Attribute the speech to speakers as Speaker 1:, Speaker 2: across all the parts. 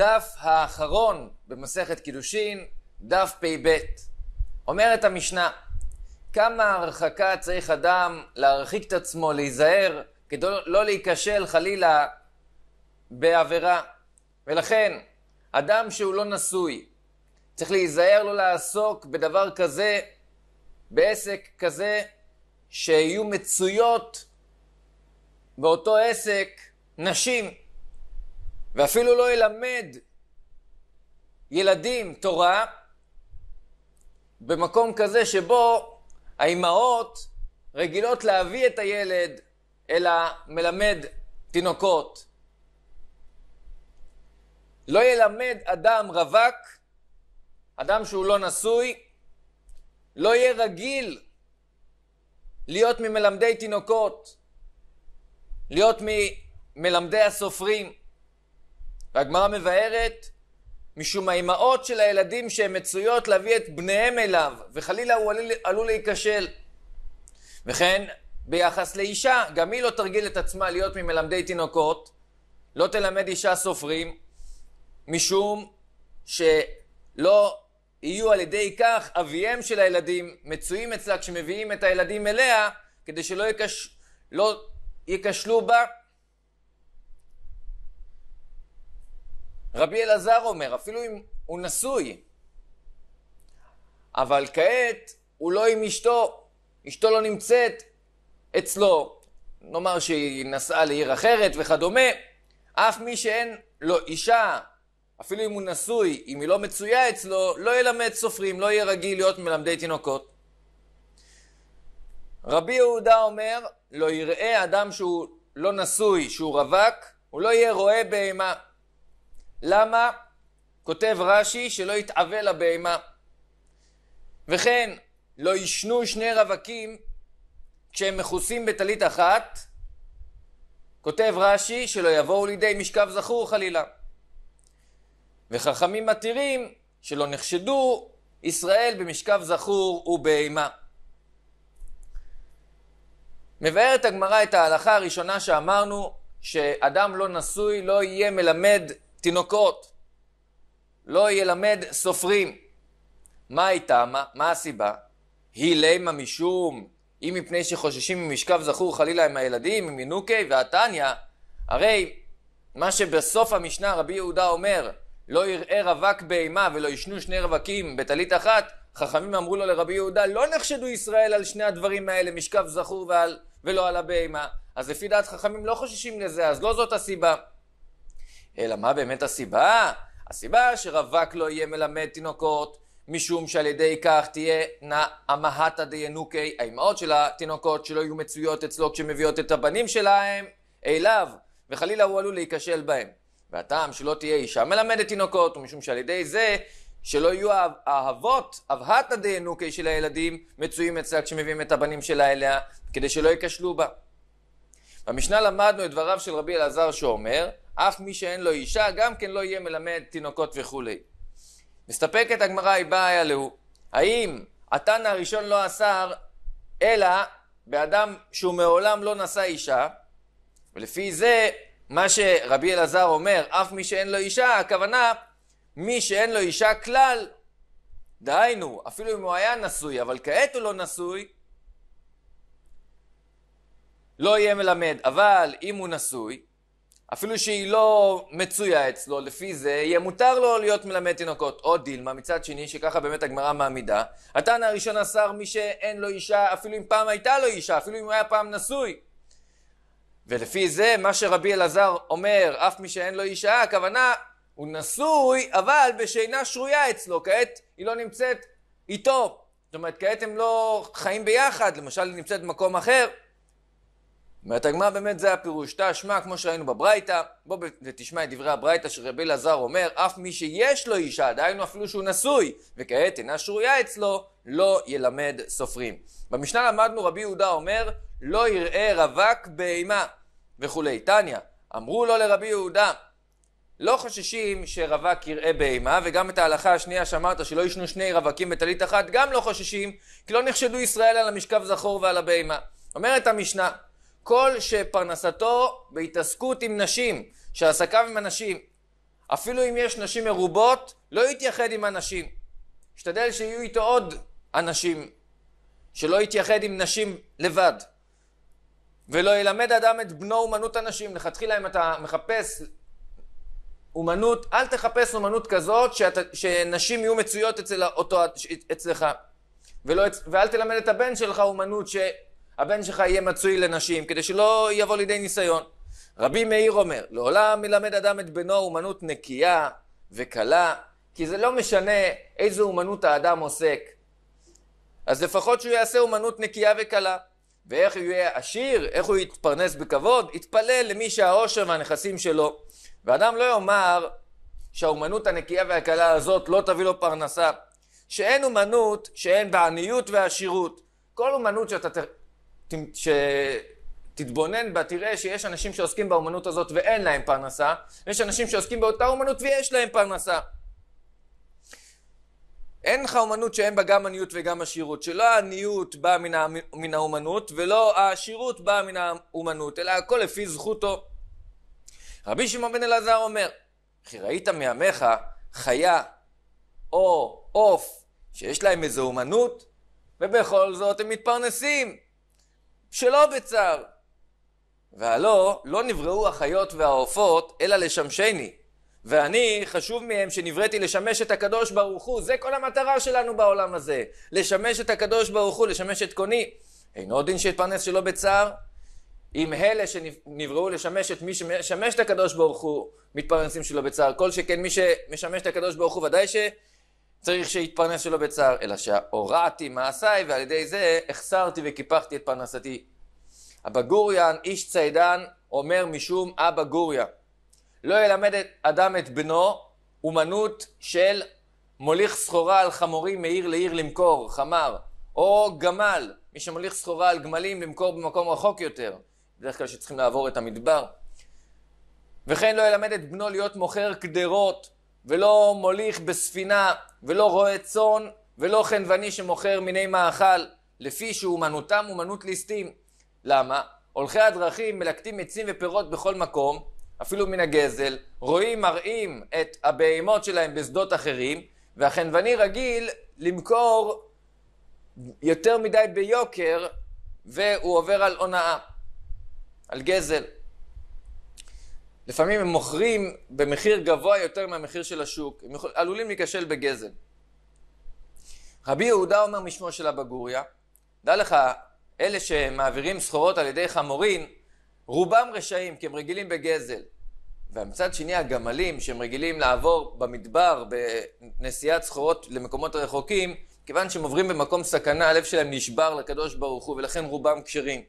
Speaker 1: הדף האחרון במסכת קידושין, דף פ"ב. אומרת המשנה, כמה הרחקה צריך אדם להרחיק את עצמו, להיזהר, כדי לא להיכשל חלילה בעבירה. ולכן, אדם שהוא לא נשוי, צריך להיזהר לא לעסוק בדבר כזה, בעסק כזה, שיהיו מצויות באותו עסק נשים. ואפילו לא ילמד ילדים תורה במקום כזה שבו האימהות רגילות להביא את הילד אל המלמד תינוקות. לא ילמד אדם רווק, אדם שהוא לא נשוי, לא יהיה רגיל להיות ממלמדי תינוקות, להיות ממלמדי הסופרים. והגמרא מבארת משום האימהות של הילדים שהן מצויות להביא את בניהם אליו, וחלילה הוא עלול, עלול להיכשל. וכן, ביחס לאישה, גם היא לא תרגיל את עצמה להיות ממלמדי תינוקות, לא תלמד אישה סופרים, משום שלא יהיו על ידי כך אביהם של הילדים מצויים אצלה כשמביאים את הילדים אליה, כדי שלא לא ייכשלו יקש... לא בה רבי אלעזר אומר, אפילו אם הוא נשוי. אבל כעת הוא לא עם אשתו, אשתו לא נמצאת אצלו. נאמר שהיא נסעה לעיר אחרת וכדומה. אף מי שאין לו אישה, אפילו אם הוא נשוי, אם היא לא מצויה אצלו, לא ילמד סופרים, לא יהיה רגיל להיות מלמדי תינוקות. רבי יהודה אומר, לא יראה אדם שהוא לא נשוי, שהוא רווק, הוא לא יהיה רועה בהמה. למה כותב רש"י שלא יתאווה לבהמה? וכן, לא ישנו שני רווקים כשהם מכוסים בטלית אחת, כותב רש"י שלא יבואו לידי משכב זכור חלילה. וחכמים מתירים שלא נחשדו ישראל במשכב זכור ובהמה. מבארת הגמרא את ההלכה הראשונה שאמרנו שאדם לא נשוי לא יהיה מלמד תינוקות, לא ילמד סופרים. מה הייתה? מה, מה הסיבה? היא לימה משום, אם מפני שחוששים ממשכב זכור חלילה עם הילדים, עם ינוקי והתניא, הרי מה שבסוף המשנה רבי יהודה אומר, לא יראה רווק בהמה ולא ישנו שני רווקים בטלית אחת, חכמים אמרו לו לרבי יהודה, לא נחשדו ישראל על שני הדברים האלה, משכב זכור ועל, ולא על הבהמה. אז לפי דעת חכמים לא חוששים לזה, אז לא זאת הסיבה. אלא מה באמת הסיבה? הסיבה שרווק לא יהיה מלמד תינוקות, משום שעל ידי כך תהיה נא אמהתא דיינוקי, האימהות של התינוקות שלא יהיו מצויות אצלו כשמביאות את הבנים שלהם אליו, וחלילה הוא עלול להיכשל בהם. והטעם שלא תהיה אישה מלמדת תינוקות, ומשום שעל ידי זה שלא יהיו האהבות, אבהתא דיינוקי של הילדים, מצויים אצלה כשמביאים את הבנים שלה אליה, כדי שלא ייכשלו בה. במשנה למדנו את דבריו של רבי אלעזר שאומר, אף מי שאין לו אישה גם כן לא יהיה מלמד תינוקות וכולי. מסתפקת הגמרא היא באה להוא. האם התנא הראשון לא אסר אלא באדם שהוא מעולם לא נשא אישה ולפי זה מה שרבי אלעזר אומר אף מי שאין לו אישה הכוונה מי שאין לו אישה כלל דהיינו אפילו אם הוא היה נשוי אבל כעת הוא לא נשוי לא יהיה מלמד אבל אם הוא נשוי אפילו שהיא לא מצויה אצלו, לפי זה יהיה מותר לו להיות מלמד תינוקות. או דילמה, מצד שני, שככה באמת הגמרא מעמידה. התנא הראשון אסר מי שאין לו אישה, אפילו אם פעם הייתה לו אישה, אפילו אם הוא היה פעם נשוי. ולפי זה, מה שרבי אלעזר אומר, אף מי שאין לו אישה, הכוונה, הוא נשוי, אבל בשינה שרויה אצלו. כעת היא לא נמצאת איתו. זאת אומרת, כעת הם לא חיים ביחד, למשל היא נמצאת במקום אחר. אומרת הגמרא באמת זה הפירוש, תשמע כמו שראינו בברייתא, בוא ותשמע את דברי הברייתא שרבי אלעזר אומר, אף מי שיש לו אישה, דהיינו אפילו שהוא נשוי, וכעת אינה שרויה אצלו, לא ילמד סופרים. במשנה למדנו רבי יהודה אומר, לא יראה רווק בהימה וכולי. תניא, אמרו לו לרבי יהודה, לא חוששים שרווק יראה בהימה, וגם את ההלכה השנייה שאמרת שלא ישנו שני רווקים בטלית אחת, גם לא חוששים, כי לא נחשדו ישראל על המשכב זכור ועל הבהימה. אומרת המשנה, כל שפרנסתו בהתעסקות עם נשים, שעסקיו עם הנשים, אפילו אם יש נשים מרובות, לא יתייחד עם הנשים. ישתדל שיהיו איתו עוד אנשים, שלא יתייחד עם נשים לבד. ולא ילמד אדם את בנו אומנות הנשים. לכתחילה אם אתה מחפש אומנות, אל תחפש אומנות כזאת שאת, שנשים יהיו מצויות אצל אותו, אצלך. ולא, ואל תלמד את הבן שלך אומנות ש... הבן שלך יהיה מצוי לנשים, כדי שלא יבוא לידי ניסיון. רבי מאיר אומר, לעולם מלמד אדם את בנו אומנות נקייה וקלה, כי זה לא משנה איזו אומנות האדם עוסק. אז לפחות שהוא יעשה אומנות נקייה וקלה. ואיך הוא יהיה עשיר, איך הוא יתפרנס בכבוד, יתפלל למי שהעושר והנכסים שלו. ואדם לא יאמר שהאומנות הנקייה והקלה הזאת לא תביא לו פרנסה. שאין אומנות שאין בה עניות ועשירות. כל אומנות שאתה שתתבונן בה, תראה שיש אנשים שעוסקים באומנות הזאת ואין להם פרנסה, ויש אנשים שעוסקים באותה אומנות ויש להם פרנסה. אין לך אומנות שאין בה גם עניות וגם עשירות, שלא העניות באה מן, מן האומנות ולא העשירות באה מן האומנות, אלא הכל לפי זכותו. רבי שמעון בן אלעזר אומר, כי ראית מעמך חיה או עוף שיש להם איזו אומנות, ובכל זאת הם מתפרנסים. שלא בצער. והלא, לא נבראו החיות והעופות, אלא לשמשני. ואני, חשוב מהם שנבראתי לשמש את הקדוש ברוך הוא. זה כל המטרה שלנו בעולם הזה. לשמש את הקדוש ברוך הוא, לשמש את קוני. אינו דין שיתפרנס שלא בצער? אם אלה שנבראו לשמש את מי שמשמש את הקדוש ברוך הוא, מתפרנסים שלא בצער. כל שכן מי שמשמש את הקדוש ברוך הוא, ודאי ש... צריך שיתפרנס שלא בצער, אלא שהורעתי מעשיי ועל ידי זה החסרתי וקיפחתי את פרנסתי. אבא גוריאן, איש ציידן, אומר משום אבא גוריה. לא ילמד את אדם את בנו אומנות של מוליך סחורה על חמורים מעיר לעיר למכור, חמר, או גמל, מי שמוליך סחורה על גמלים למכור במקום רחוק יותר, בדרך כלל שצריכים לעבור את המדבר. וכן לא ילמד את בנו להיות מוכר קדרות ולא מוליך בספינה, ולא רועה צאן, ולא חנווני שמוכר מיני מאכל, לפי שאומנותם אומנות ליסטים. למה? הולכי הדרכים מלקטים עצים ופירות בכל מקום, אפילו מן הגזל, רואים מראים את הבהמות שלהם בשדות אחרים, והחנווני רגיל למכור יותר מדי ביוקר, והוא עובר על הונאה, על גזל. לפעמים הם מוכרים במחיר גבוה יותר מהמחיר של השוק, הם יכול, עלולים להיכשל בגזל. רבי יהודה אומר משמו של אבא גוריה, דע לך, אלה שמעבירים סחורות על ידי חמורים, רובם רשעים, כי הם רגילים בגזל. ומצד שני הגמלים, שהם רגילים לעבור במדבר בנסיעת סחורות למקומות רחוקים, כיוון שהם עוברים במקום סכנה, הלב שלהם נשבר לקדוש ברוך הוא, ולכן רובם כשרים.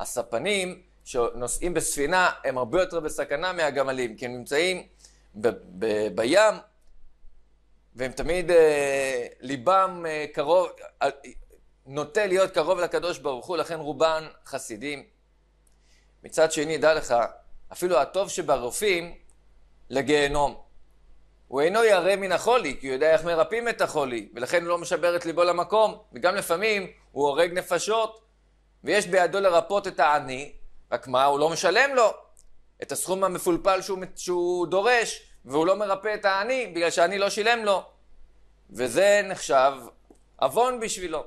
Speaker 1: הספנים שנוסעים בספינה הם הרבה יותר בסכנה מהגמלים, כי הם נמצאים ב- ב- בים, והם תמיד, אה, ליבם אה, קרוב, אה, נוטה להיות קרוב לקדוש ברוך הוא, לכן רובן חסידים. מצד שני, דע לך, אפילו הטוב שברופאים לגיהנום. הוא אינו ירא מן החולי, כי הוא יודע איך מרפאים את החולי, ולכן הוא לא משבר את ליבו למקום, וגם לפעמים הוא הורג נפשות, ויש בידו לרפות את העני, רק מה, הוא לא משלם לו את הסכום המפולפל שהוא, שהוא דורש, והוא לא מרפא את העני, בגלל שהעני לא שילם לו. וזה נחשב עוון בשבילו.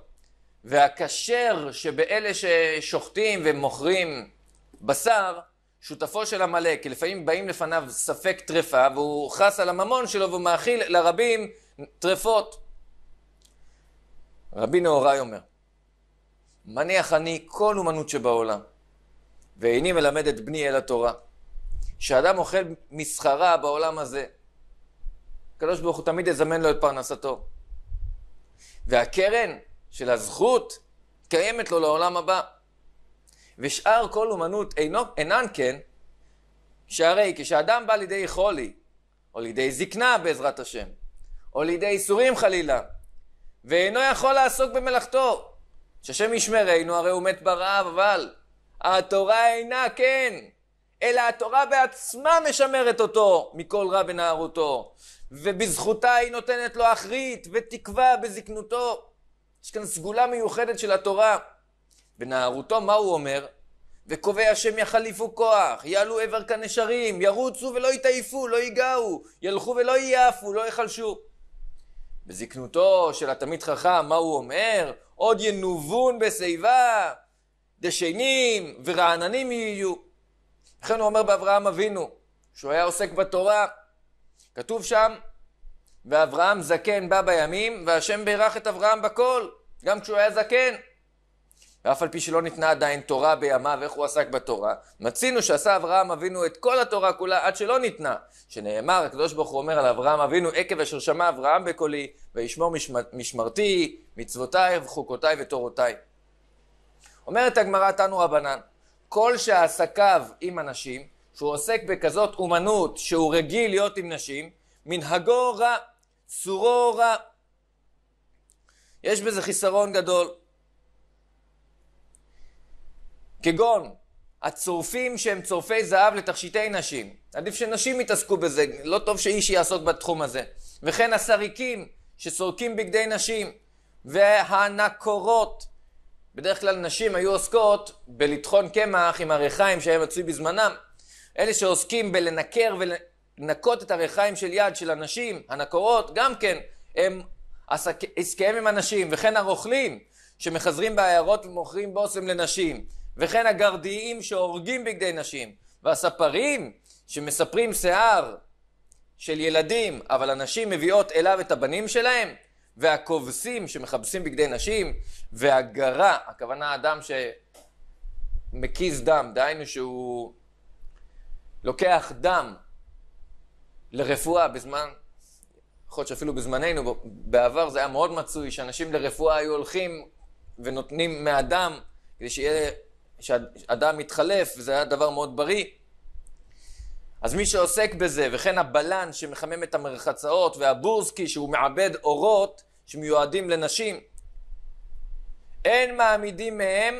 Speaker 1: והכשר שבאלה ששוחטים ומוכרים בשר, שותפו של עמלק, כי לפעמים באים לפניו ספק טרפה, והוא חס על הממון שלו והוא מאכיל לרבים טרפות. רבי נהוראי אומר, מניח אני כל אומנות שבעולם, ואיני מלמד את בני אל התורה. כשאדם אוכל מסחרה בעולם הזה. הקדוש ברוך הוא תמיד יזמן לו את פרנסתו. והקרן של הזכות קיימת לו לעולם הבא. ושאר כל אומנות אינו, אינן כן, שהרי כשאדם בא לידי חולי, או לידי זקנה בעזרת השם, או לידי איסורים חלילה, ואינו יכול לעסוק במלאכתו, שהשם ישמרנו, הרי הוא מת ברעב, אבל התורה אינה כן, אלא התורה בעצמה משמרת אותו מכל רע ונערותו, ובזכותה היא נותנת לו אחרית ותקווה בזקנותו. יש כאן סגולה מיוחדת של התורה. בנערותו מה הוא אומר? וקובע השם יחליפו כוח, יעלו עבר כנשרים, ירוצו ולא יתעייפו, לא ייגעו, ילכו ולא ייעפו, לא יחלשו. בזקנותו של התמיד חכם, מה הוא אומר? עוד ינובון בשיבה, דשנים ורעננים יהיו. לכן הוא אומר באברהם אבינו, שהוא היה עוסק בתורה, כתוב שם, ואברהם זקן בא בימים, והשם בירך את אברהם בכל, גם כשהוא היה זקן. ואף על פי שלא ניתנה עדיין תורה בימיו, איך הוא עסק בתורה? מצינו שעשה אברהם אבינו את כל התורה כולה עד שלא ניתנה. שנאמר, הקדוש ברוך הוא אומר על אברהם אבינו, עקב אשר שמע אברהם בקולי, וישמור משמרתי, מצוותיי וחוקותיי ותורותיי. אומרת הגמרא תנו רבנן, כל שעסקיו עם הנשים, שהוא עוסק בכזאת אומנות שהוא רגיל להיות עם נשים, מנהגו רע, צורו רע. יש בזה חיסרון גדול. כגון הצורפים שהם צורפי זהב לתכשיטי נשים. עדיף שנשים יתעסקו בזה, לא טוב שאיש יעסוק בתחום הזה. וכן הסריקים שסורקים בגדי נשים, והנקורות בדרך כלל נשים היו עוסקות בלטחון קמח עם הריחיים שהיה מצוי בזמנם. אלה שעוסקים בלנקר ולנקות את הריחיים של יד של הנשים, הנקורות, גם כן, הם עסקיהם עם הנשים, וכן הרוכלים שמחזרים בעיירות ומוכרים בושם לנשים, וכן הגרדיים שהורגים בגדי נשים, והספרים שמספרים שיער של ילדים, אבל הנשים מביאות אליו את הבנים שלהם, והכובסים שמכבסים בגדי נשים, והגרה, הכוונה אדם שמקיז דם, דהיינו שהוא לוקח דם לרפואה בזמן, יכול להיות שאפילו בזמננו, בעבר זה היה מאוד מצוי, שאנשים לרפואה היו הולכים ונותנים מהדם, כדי שיהיה, שהדם יתחלף, וזה היה דבר מאוד בריא. אז מי שעוסק בזה, וכן הבלן שמחמם את המרחצאות, והבורסקי שהוא מעבד אורות, שמיועדים לנשים, אין מעמידים מהם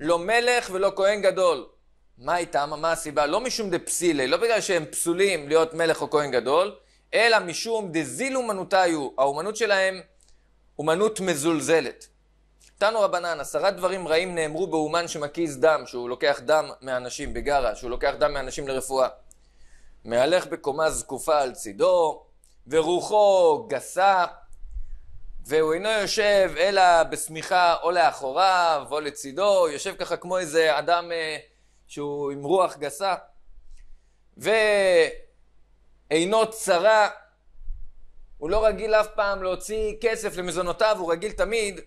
Speaker 1: לא מלך ולא כהן גדול. מה איתם? מה הסיבה? לא משום דפסילי, לא בגלל שהם פסולים להיות מלך או כהן גדול, אלא משום דזיל אומנותיו, האומנות שלהם אומנות מזולזלת. תנו רבנן, עשרה דברים רעים נאמרו באומן שמקיז דם, שהוא לוקח דם מאנשים בגרה, שהוא לוקח דם מאנשים לרפואה. מהלך בקומה זקופה על צידו, ורוחו גסה, והוא אינו יושב אלא בשמיכה או לאחוריו או לצידו, הוא יושב ככה כמו איזה אדם אה, שהוא עם רוח גסה, ועינו צרה, הוא לא רגיל אף פעם להוציא כסף למזונותיו, הוא רגיל תמיד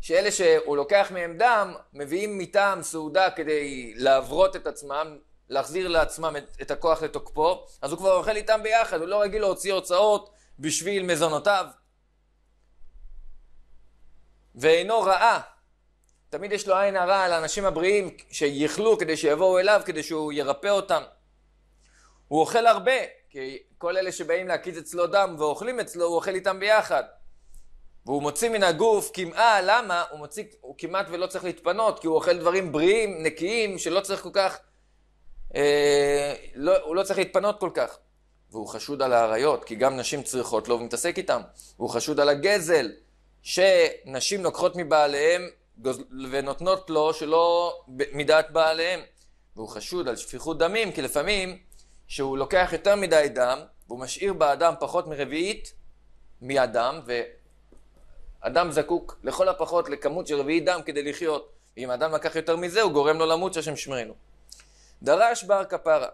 Speaker 1: שאלה שהוא לוקח מהם דם, מביאים מטעם סעודה כדי להברות את עצמם, להחזיר לעצמם את, את הכוח לתוקפו, אז הוא כבר אוכל איתם ביחד, הוא לא רגיל להוציא הוצאות בשביל מזונותיו. ואינו רעה. תמיד יש לו עין הרע על האנשים הבריאים שיכלו כדי שיבואו אליו, כדי שהוא ירפא אותם. הוא אוכל הרבה, כי כל אלה שבאים להקיז אצלו דם ואוכלים אצלו, הוא אוכל איתם ביחד. והוא מוציא מן הגוף קמעה, למה? הוא מוציא, הוא כמעט ולא צריך להתפנות, כי הוא אוכל דברים בריאים, נקיים, שלא צריך כל כך, אה, לא, הוא לא צריך להתפנות כל כך. והוא חשוד על האריות, כי גם נשים צריכות לו, לא ומתעסק איתם. הוא חשוד על הגזל, שנשים לוקחות מבעליהם ונותנות לו שלא מדעת בעליהם. והוא חשוד על שפיכות דמים, כי לפעמים שהוא לוקח יותר מדי דם, והוא משאיר באדם פחות מרביעית מאדם, ואדם זקוק לכל הפחות לכמות של רביעית דם כדי לחיות. ואם האדם לקח יותר מזה, הוא גורם לו למות שהשם שמרנו. דרש בר כפרה.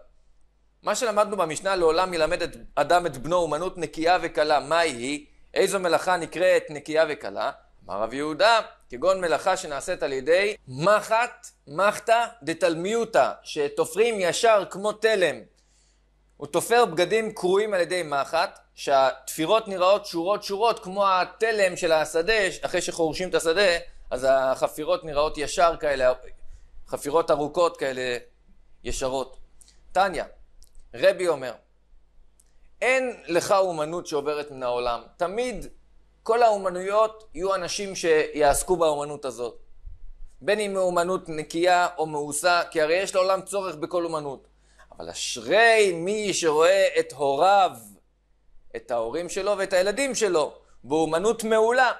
Speaker 1: מה שלמדנו במשנה לעולם ילמד את אדם את בנו אומנות נקייה וקלה. מה היא? איזו מלאכה נקראת נקייה וקלה? אמר רב יהודה, כגון מלאכה שנעשית על ידי מחט, מחתא דתלמיותה, שתופרים ישר כמו תלם. הוא תופר בגדים קרועים על ידי מחט, שהתפירות נראות שורות שורות כמו התלם של השדה, אחרי שחורשים את השדה, אז החפירות נראות ישר כאלה, חפירות ארוכות כאלה ישרות. טניה, רבי אומר, אין לך אומנות שעוברת מן העולם. תמיד כל האומנויות יהיו אנשים שיעסקו באומנות הזאת. בין אם מאומנות נקייה או מאוסה, כי הרי יש לעולם צורך בכל אומנות. אבל אשרי מי שרואה את הוריו, את ההורים שלו ואת הילדים שלו, באומנות מעולה.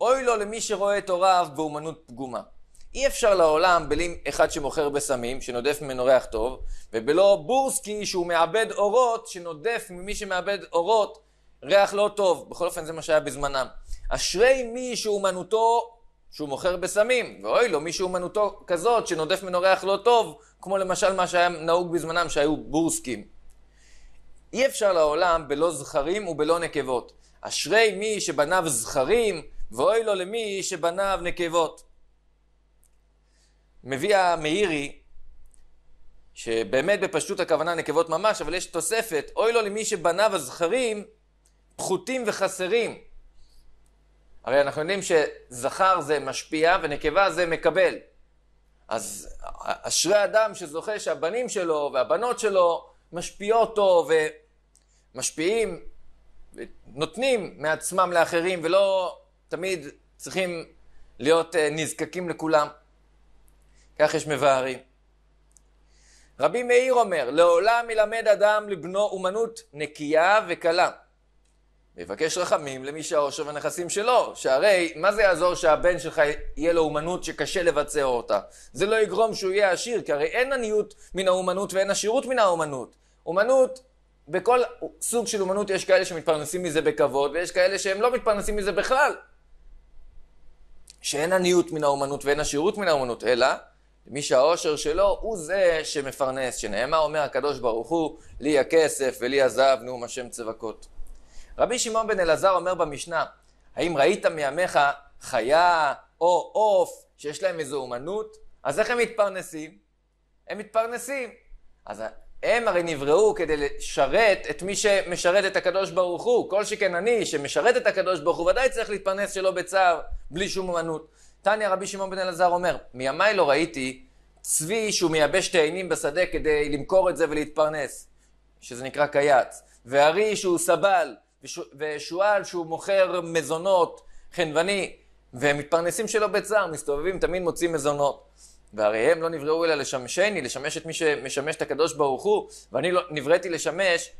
Speaker 1: אוי לו למי שרואה את הוריו באומנות פגומה. אי אפשר לעולם בלי אחד שמוכר בסמים, שנודף ממנו ריח טוב, ובלא בורסקי שהוא מאבד אורות, שנודף ממי שמאבד אורות ריח לא טוב. בכל אופן זה מה שהיה בזמנם. אשרי מי שאומנותו שהוא מוכר בסמים, ואוי לו מי שאומנותו כזאת שנודף ממנו ריח לא טוב, כמו למשל מה שהיה נהוג בזמנם שהיו בורסקים. אי אפשר לעולם בלא זכרים ובלא נקבות. אשרי מי שבניו זכרים, ואוי לו למי שבניו נקבות. מביא המאירי, שבאמת בפשטות הכוונה נקבות ממש, אבל יש תוספת, אוי לו למי שבניו הזכרים פחותים וחסרים. הרי אנחנו יודעים שזכר זה משפיע ונקבה זה מקבל. אז אשרי אדם שזוכה שהבנים שלו והבנות שלו משפיעות אותו ומשפיעים ונותנים מעצמם לאחרים ולא תמיד צריכים להיות אה, נזקקים לכולם. כך יש מבארים. רבי מאיר אומר, לעולם ילמד אדם לבנו אומנות נקייה וקלה. מבקש רחמים למי שהעושר והנכסים שלו, שהרי מה זה יעזור שהבן שלך יהיה לו אומנות שקשה לבצע אותה? זה לא יגרום שהוא יהיה עשיר, כי הרי אין עניות מן האומנות ואין עשירות מן האומנות. אומנות, בכל סוג של אומנות יש כאלה שמתפרנסים מזה בכבוד, ויש כאלה שהם לא מתפרנסים מזה בכלל. שאין עניות מן האומנות ואין עשירות מן האומנות, אלא מי שהאושר שלו הוא זה שמפרנס, שנאמר אומר הקדוש ברוך הוא, לי הכסף ולי הזהב נאום השם צבקות. רבי שמעון בן אלעזר אומר במשנה, האם ראית מימיך חיה או עוף שיש להם איזו אומנות? אז איך הם מתפרנסים? הם מתפרנסים. אז הם הרי נבראו כדי לשרת את מי שמשרת את הקדוש ברוך הוא. כל שכן אני, שמשרת את הקדוש ברוך הוא, ודאי צריך להתפרנס שלא בצער, בלי שום אומנות. תניא רבי שמעון בן אלעזר אומר, מימיי לא ראיתי צבי שהוא מייבש תאנים בשדה כדי למכור את זה ולהתפרנס, שזה נקרא קייץ, וארי שהוא סבל, ושועל שהוא מוכר מזונות, חנווני, והם מתפרנסים שלא בצער, מסתובבים, תמיד מוצאים מזונות. והרי הם לא נבראו אלא לשמשני, לשמש את מי שמשמש את הקדוש ברוך הוא, ואני לא, נבראתי לשמש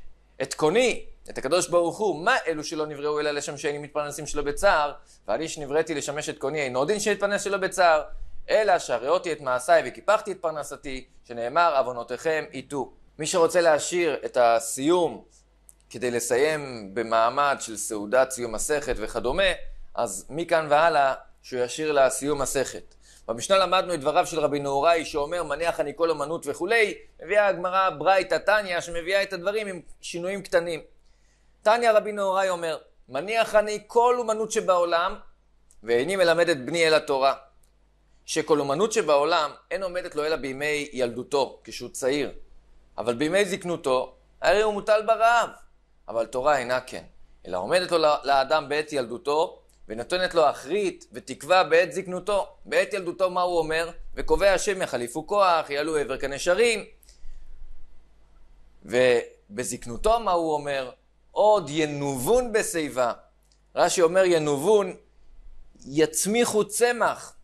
Speaker 1: את קוני, את הקדוש ברוך הוא, מה אלו שלא נבראו אלא לשם שאינים מתפרנסים שלא בצער, ועל איש נבראתי לשמש את קוני אינו דין שיתפרנס שלא בצער, אלא שהראותי את מעשיי וקיפחתי את פרנסתי, שנאמר עוונותיכם איתו. מי שרוצה להשאיר את הסיום כדי לסיים במעמד של סעודת סיום מסכת וכדומה, אז מכאן והלאה שהוא ישאיר לה סיום מסכת. במשנה למדנו את דבריו של רבי נהוראי שאומר מניח אני כל אמנות וכולי, מביאה הגמרא ברייתא תניא שמביאה את הדברים עם שינויים קטנים. תניא רבי נהוראי אומר מניח אני כל אמנות שבעולם ואיני מלמד את בני אלא תורה שכל אמנות שבעולם אין עומדת לו אלא בימי ילדותו כשהוא צעיר אבל בימי זקנותו הרי הוא מוטל ברעב אבל תורה אינה כן אלא עומדת לו לאדם בעת ילדותו ונותנת לו אחרית ותקווה בעת זקנותו. בעת ילדותו מה הוא אומר? וקובע השם יחליפו כוח, יעלו עבר כנשרים. ובזקנותו מה הוא אומר? עוד ינובון בשיבה. רש"י אומר ינובון, יצמיחו צמח.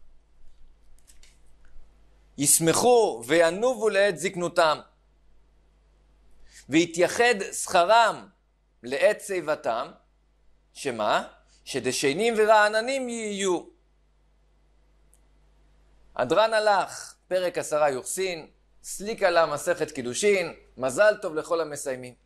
Speaker 1: ישמחו וינובו לעת זקנותם. ויתייחד שכרם לעת שיבתם, שמה? שדשנים ורעננים יהיו. אדרן הלך, פרק עשרה יוחסין, סליקה לה מסכת קידושין, מזל טוב לכל המסיימים.